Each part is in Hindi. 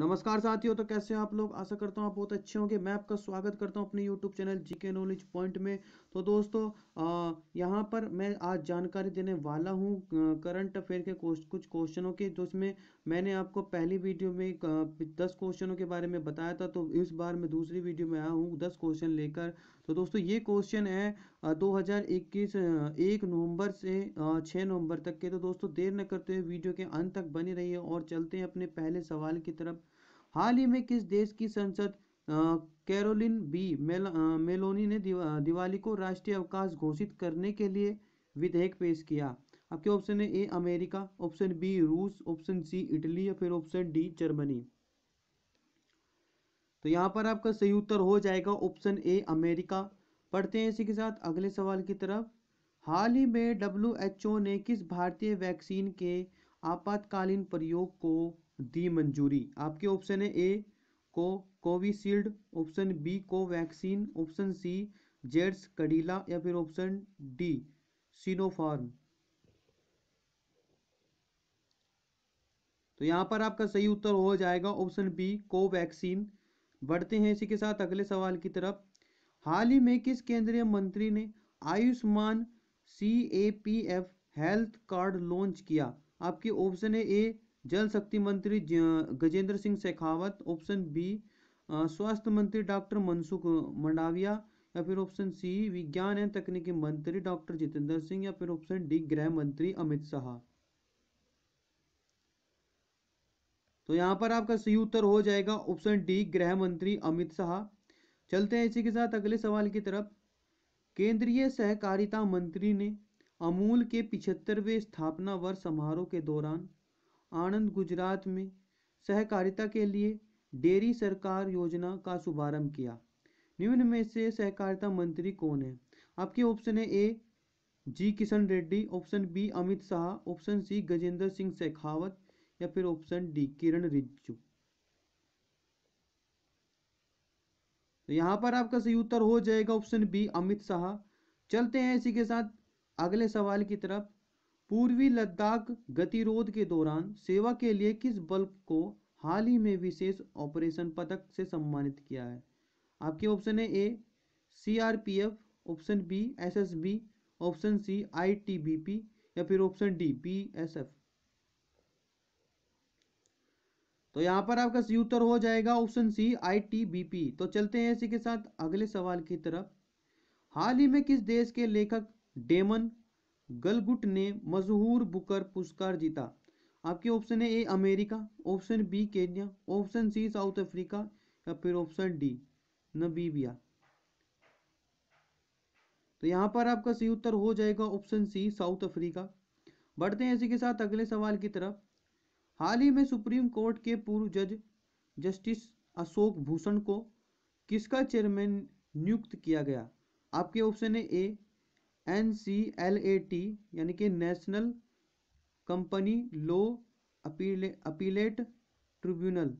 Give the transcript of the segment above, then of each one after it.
नमस्कार साथियों तो कैसे हैं आप लोग आशा करता हूं आप बहुत अच्छे होंगे मैं आपका स्वागत करता हूं अपने YouTube channel GK knowledge point में तो दोस्तों यहां पर मैं आज जानकारी देने वाला हूं करंट अफेयर के कुछ क्वेश्चनों के जिसमें मैंने आपको पहली वीडियो में दस क्वेश्चनों के बारे में बताया था तो इस बार मैं दूसरी वीडियो में आया हूँ दस क्वेश्चन लेकर तो दोस्तों ये क्वेश्चन है 2021 एक नवंबर से 6 नवंबर तक के तो दोस्तों देर न करते हुए वीडियो के अंत तक बने रहिए और चलते हैं अपने पहले सवाल की तरफ हाल ही में किस देश की संसद कैरोलिन बी मेल, आ, मेलोनी ने दिवा, दिवाली को राष्ट्रीय अवकाश घोषित करने के लिए विधेयक पेश किया आपके ऑप्शन है ए अमेरिका ऑप्शन बी रूस ऑप्शन सी इटली या फिर ऑप्शन डी जर्मनी तो यहाँ पर आपका सही उत्तर हो जाएगा ऑप्शन ए अमेरिका पढ़ते हैं इसी के साथ अगले सवाल की तरफ हाल ही में डब्ल्यू ने किस भारतीय वैक्सीन के आपातकालीन प्रयोग को दी मंजूरी आपके ऑप्शन है ए को Covishield option B Covaxin option C Zydus Cadila या फिर ऑप्शन डी सिनोफार्म तो यहाँ पर आपका सही उत्तर हो जाएगा ऑप्शन बी कोवैक्सीन बढ़ते हैं इसी के साथ अगले सवाल की तरफ हाल ही में किस केंद्रीय मंत्री ने Ayushman C A P F health card launch किया आपके ऑप्शन है ए जल शक्ति मंत्री गजेंद्र सिंह शेखावत ऑप्शन बी स्वास्थ्य मंत्री डॉक्टर मनसुख मंडाविया या फिर ऑप्शन सी विज्ञान एवं तकनीकी मंत्री डॉक्टर जितेंद्र सिंह या फिर ऑप्शन डी गृह मंत्री अमित शाह तो यहाँ पर आपका सही उत्तर हो जाएगा ऑप्शन डी गृह मंत्री अमित शाह चलते हैं इसी के साथ अगले सवाल की तरफ केंद्रीय सहकारिता मंत्री ने अमूल के पिछहत्तरवें स्थापना वर्ष समारोह के दौरान आनंद गुजरात में सहकारिता के लिए डेयरी सरकार योजना का शुभारंभ किया निम्न में से सहकारिता मंत्री कौन है आपके ऑप्शन है A G Kishan Reddy option B Amit Shah option C Gajendra Singh Shekhawat या फिर ऑप्शन डी किरण रिज्जू तो यहां पर आपका सही उत्तर हो जाएगा ऑप्शन बी अमित शाह चलते हैं इसी के साथ अगले सवाल की तरफ पूर्वी लद्दाख गतिरोध के दौरान सेवा के लिए किस बल को हाल ही में विशेष ऑपरेशन पदक से सम्मानित किया है आपके ऑप्शन है A CRPF option B SSB option C ITBP या फिर ऑप्शन डी बीएसएफ तो यहाँ पर आपका सी उत्तर हो जाएगा option C I T B P तो चलते हैं इसी के साथ अगले सवाल की तरफ हाल ही में किस देश के लेखक डेमन गलगुट ने मशहूर बुकर पुरस्कार जीता आपके ऑप्शन है A America option B Kenya option C South Africa या फिर ऑप्शन डी नबीबिया तो यहाँ पर आपका सही उत्तर हो जाएगा ऑप्शन सी साउथ अफ्रीका बढ़ते हैं इसी के साथ अगले सवाल की तरफ हाल ही में सुप्रीम कोर्ट के पूर्व जज जस्टिस अशोक भूषण को किसका चेयरमैन नियुक्त किया गया आपके ऑप्शन है A N C L A T यानी कि नेशनल कंपनी लॉ अपीले appellate tribunal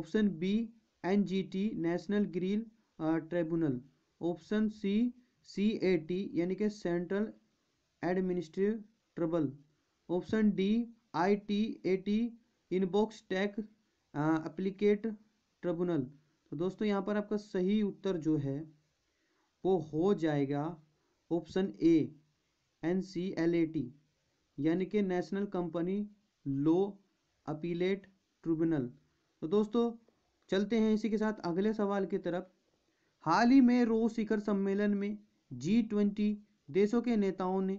option B N G T national green tribunal option C C A T यानी कि central administrative tribunal option D I T A T income tax appellate tribunal तो दोस्तों यहाँ पर आपका सही उत्तर जो है वो हो जाएगा option A N C L A T यानी कि national company law appellate tribunal तो दोस्तों चलते हैं इसी के साथ अगले सवाल की तरफ हाल ही में रो शिखर सम्मेलन में जी ट्वेंटी देशों के नेताओं ने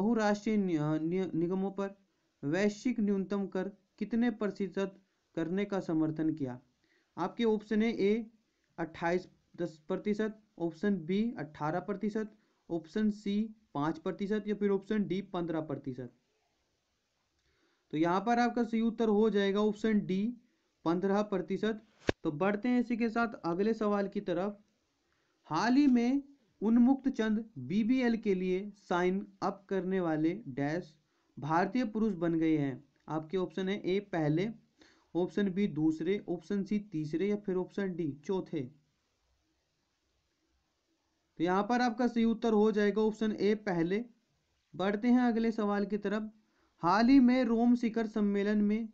बहुराष्ट्रीय निगमों पर वैश्विक न्यूनतम कर कितने प्रतिशत करने का समर्थन किया आपके ऑप्शन है ए अट्ठाईस दस प्रतिशत ऑप्शन बी अट्ठारह प्रतिशत ऑप्शन सी पाँच प्रतिशत या फिर ऑप्शन डी पंद्रह प्रतिशत तो यहाँ पर आपका सही उत्तर हो जाएगा ऑप्शन डी पंद्रह प्रतिशत तो बढ़ते हैं इसी के साथ अगले सवाल की तरफ हाल ही में उन्मुक्त चंद बीबीएल के लिए साइन अप करने वाले डैश भारतीय पुरुष बन गए हैं आपके ऑप्शन है ए पहले ऑप्शन बी दूसरे ऑप्शन सी तीसरे या फिर ऑप्शन डी चौथे तो यहां पर आपका सही उत्तर हो जाएगा ऑप्शन ए पहले बढ़ते हैं अगले सवाल की तरफ हाल ही में रोम शिखर सम्मेलन में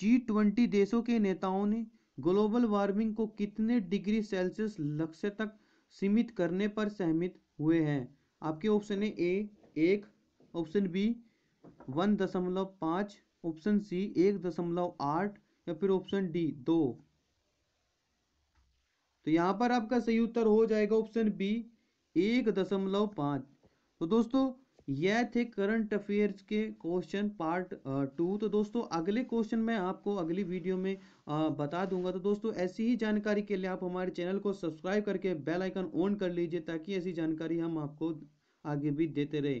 जी ट्वेंटी देशों के नेताओं ने ग्लोबल वार्मिंग को कितने डिग्री सेल्सियस लक्ष्य तक सीमित करने पर सहमित हुए हैं आपके ऑप्शन है ए एक ऑप्शन बी वन दशमलव पाँच ऑप्शन सी एक दशमलव आठ या फिर ऑप्शन डी दो तो यहाँ पर आपका सही उत्तर हो जाएगा ऑप्शन बी एक दशमलव पाँच तो दोस्तों यह थे करंट अफेयर्स के क्वेश्चन पार्ट टू तो दोस्तों अगले क्वेश्चन मैं आपको अगली वीडियो में बता दूंगा तो दोस्तों ऐसी ही जानकारी के लिए आप हमारे चैनल को सब्सक्राइब करके बेल आइकन ऑन कर लीजिए ताकि ऐसी जानकारी हम आपको आगे भी देते रहे